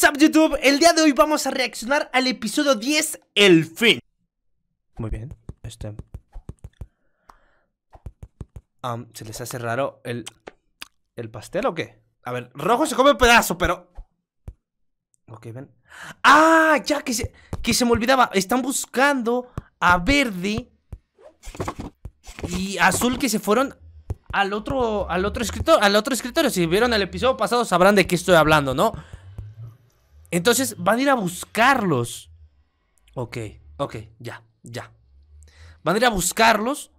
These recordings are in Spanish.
What's up YouTube, el día de hoy vamos a reaccionar al episodio 10, El Fin Muy bien, este ¿Se les hace raro el, pastel o qué? A ver, rojo se come pedazo, pero... Ok, ven ¡Ah! Ya que se, que se me olvidaba, están buscando a verde y azul que se fueron al otro, al otro al otro escritorio. Si vieron el episodio pasado sabrán de qué estoy hablando, ¿no? Entonces van a ir a buscarlos. Ok, ok, ya, ya. Van a ir a buscarlos.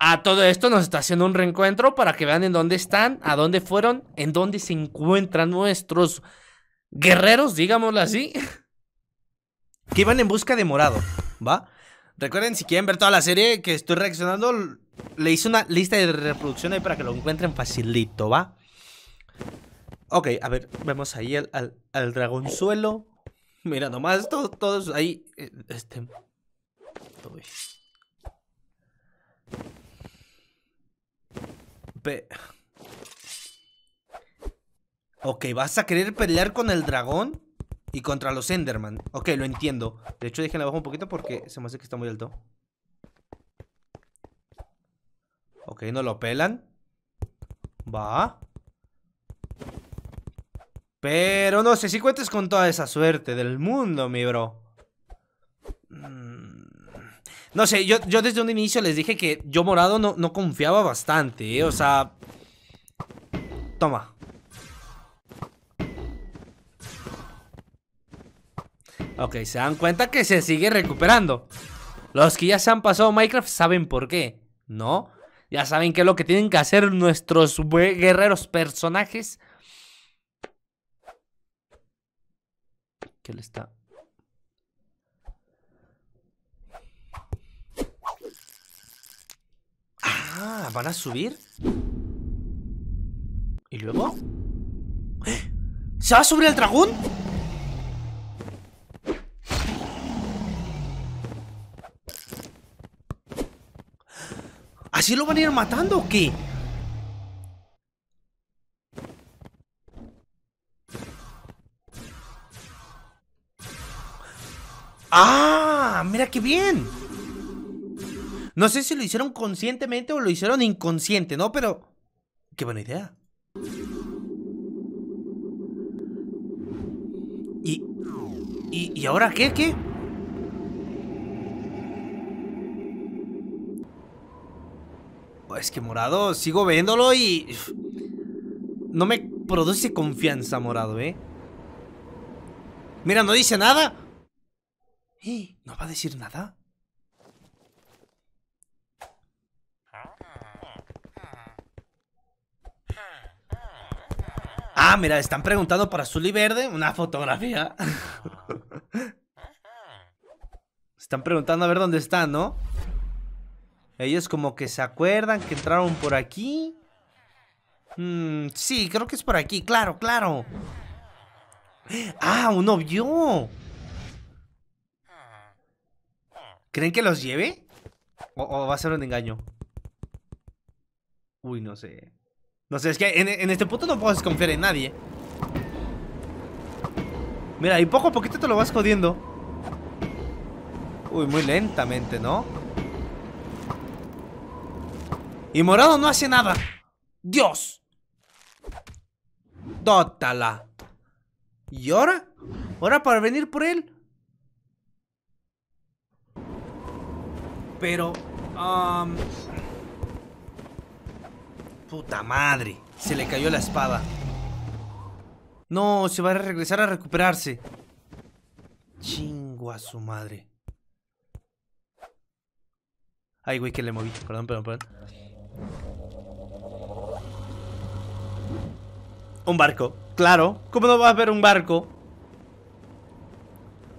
A todo esto nos está haciendo un reencuentro para que vean en dónde están, a dónde fueron, en dónde se encuentran nuestros guerreros, digámoslo así. Que iban en busca de morado, ¿va? Recuerden, si quieren ver toda la serie que estoy reaccionando, le hice una lista de reproducción ahí para que lo encuentren facilito, ¿va? Ok, a ver, vemos ahí al, al, al dragonzuelo. Mira nomás, todos, ahí. Eh, este. Ok, ¿vas a querer pelear con el dragón? Y contra los Enderman. Ok, lo entiendo. De hecho, déjenla abajo un poquito porque se me hace que está muy alto. Ok, no lo pelan. Va. Pero no sé si cuentes con toda esa suerte del mundo, mi bro. Mm, no sé, yo, desde un inicio les dije que yo morado no, no confiaba bastante, ¿eh? o sea... Toma. Ok, se dan cuenta que se sigue recuperando. Los que ya se han pasado Minecraft saben por qué, ¿no? Ya saben que es lo que tienen que hacer nuestros guerreros personajes está... Ah, ¿van a subir? ¿Y luego? ¿Se va a subir el dragón? ¿Así lo van a ir matando o qué? ¡Ah! ¡Mira qué bien! No sé si lo hicieron conscientemente o lo hicieron inconsciente, ¿no? Pero... ¡Qué buena idea! ¿Y, y, ahora qué? ¿Qué? Es que morado, sigo viéndolo y... No me produce confianza, morado, ¿eh? Mira, no dice nada. Y ¿Eh? ¿No va a decir nada? Ah, mira, están preguntando para azul y verde una fotografía. están preguntando a ver dónde están, ¿no? Ellos como que se acuerdan que entraron por aquí. Mm, sí, creo que es por aquí, claro, claro. Ah, uno vio. ¿Creen que los lleve? ¿O, va a ser un engaño? Uy, no sé. No sé, es que en, este punto no puedo desconfiar en nadie. Mira, y poco a poquito te lo vas jodiendo. Uy, muy lentamente, ¿no? Y Morado no hace nada. ¡Dios! ¡Dótala! ¿Y ahora? ¿Ahora para venir por él? pero... Um, puta madre, se le cayó la espada. No, se va a regresar a recuperarse. Chingo a su madre. Ay, güey, que le moví. Perdón, perdón, perdón. Un barco. Claro. ¿Cómo no va a haber un barco?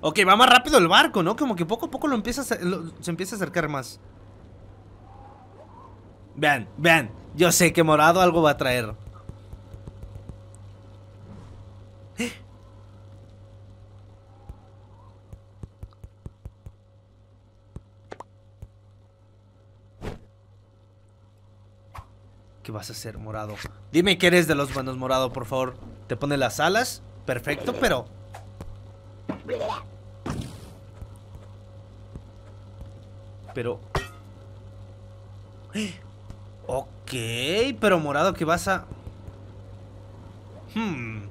Ok, va más rápido el barco, ¿no? Como que poco a poco lo empieza se empieza a acercar más. Vean, vean. Yo sé que morado algo va a traer. ¿Qué vas a hacer, morado? Dime que eres de los buenos, morado, por favor. Te pone las alas. Perfecto, pero... pero... Eh, ok, pero morado qué vas a... Hmm.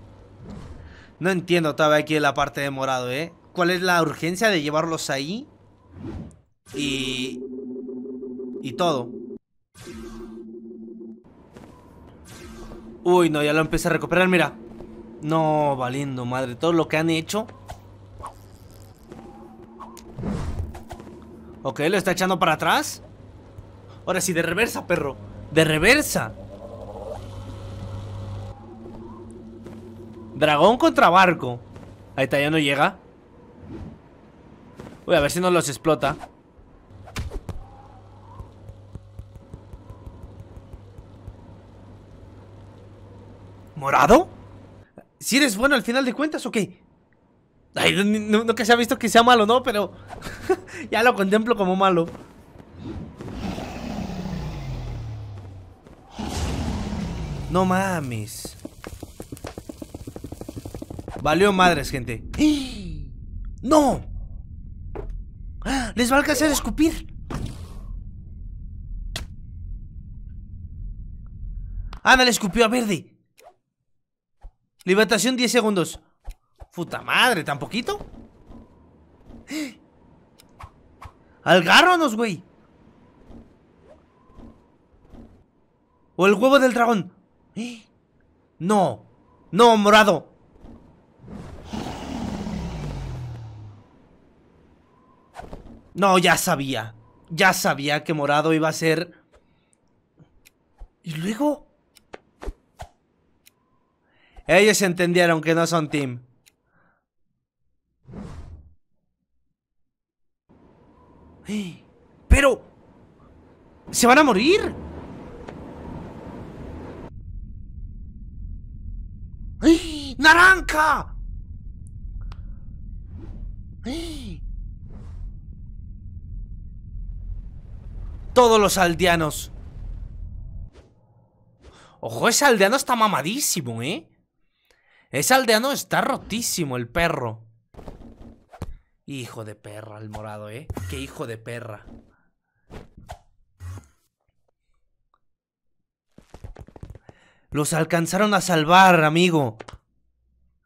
No entiendo todavía aquí la parte de morado, ¿eh? ¿Cuál es la urgencia de llevarlos ahí? Y... Y todo. Uy, no, ya lo empecé a recuperar, mira. No, valiendo madre, todo lo que han hecho Ok, lo está echando para atrás. Ahora sí, de reversa, perro. De reversa. Dragón contra barco. Ahí está, ya no llega. Voy a ver si no los explota. ¿Morado? Si eres bueno al final de cuentas ok. Ay, no, que se ha visto que sea malo, ¿no? Pero... ya lo contemplo como malo. No mames. Valió madres, gente. ¡No! ¡Les va a alcanzar a escupir! ¡Ana le escupió a verde! Libertación 10 segundos. ¡Futa madre, ¿tan poquito? ¡Algárranos, güey! ¡O el huevo del dragón! Eh, ¡No! ¡No, morado! No, ya sabía. Ya sabía que morado iba a ser... Y luego... Ellos entendieron que no son team. ¡Pero! ¡Se van a morir! ¡Naranja! Todos los aldeanos Ojo, ese aldeano está mamadísimo, ¿eh? Ese aldeano está rotísimo, el perro Hijo de perra, el morado, ¿eh? Qué hijo de perra. Los alcanzaron a salvar, amigo.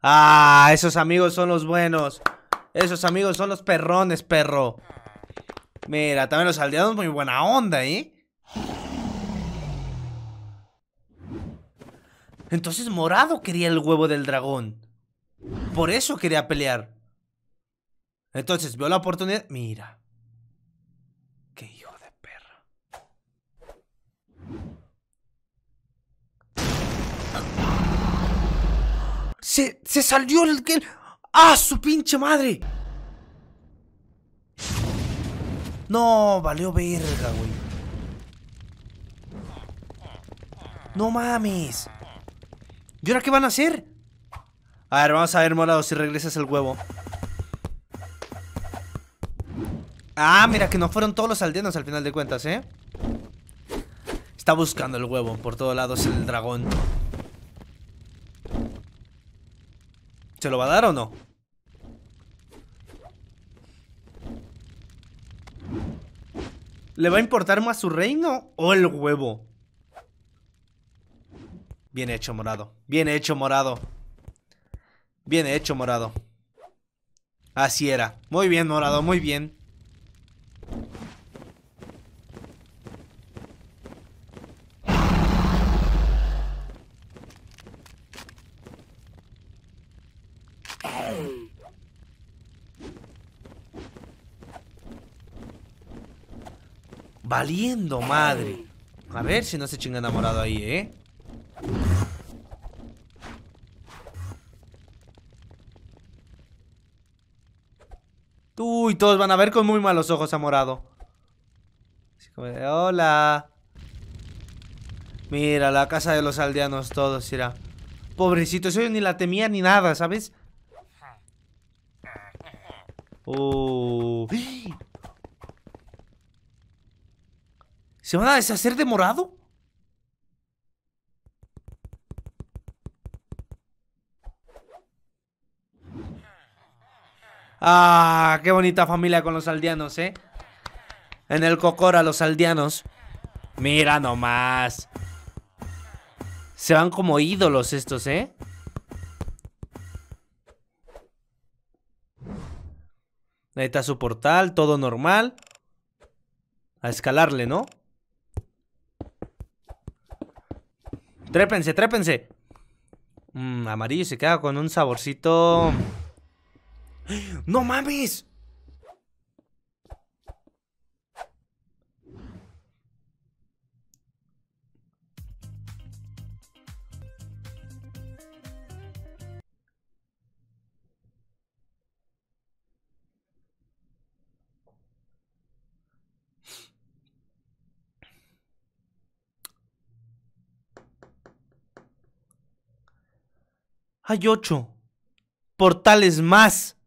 Ah, esos amigos son los buenos. Esos amigos son los perrones, perro. Mira, también los aldeanos muy buena onda, ¿eh? Entonces morado quería el huevo del dragón. Por eso quería pelear. Entonces veo la oportunidad. Mira. Qué hijo de perro. Se, se salió el que. ¡Ah, su pinche madre! No, valió verga, güey. No mames. ¿Y ahora qué van a hacer? A ver, vamos a ver, morado, si regresas el huevo. Ah, mira, que no fueron todos los aldeanos al final de cuentas, ¿eh? Está buscando el huevo por todos lados el dragón. ¿Se lo va a dar o no? ¿Le va a importar más su reino o el huevo? Bien hecho, morado. Bien hecho, morado. Bien hecho, morado. Así era. Muy bien, morado, muy bien. Valiendo madre. A ver si no se chinga enamorado ahí, ¿eh? Uy, todos van a ver con muy malos ojos a morado. hola. Mira, la casa de los aldeanos todos, Pobrecito, eso yo ni la temía ni nada, ¿sabes? Uh. ¡Ah! ¿Se van a deshacer de morado? Ah, qué bonita familia con los aldeanos, ¿eh? En el Cocora, los aldeanos. Mira nomás. Se van como ídolos estos, ¿eh? Ahí está su portal, todo normal. A escalarle, ¿no? Trépense, trépense. Mmm, amarillo se queda con un saborcito. ¡No mames! hay ocho portales más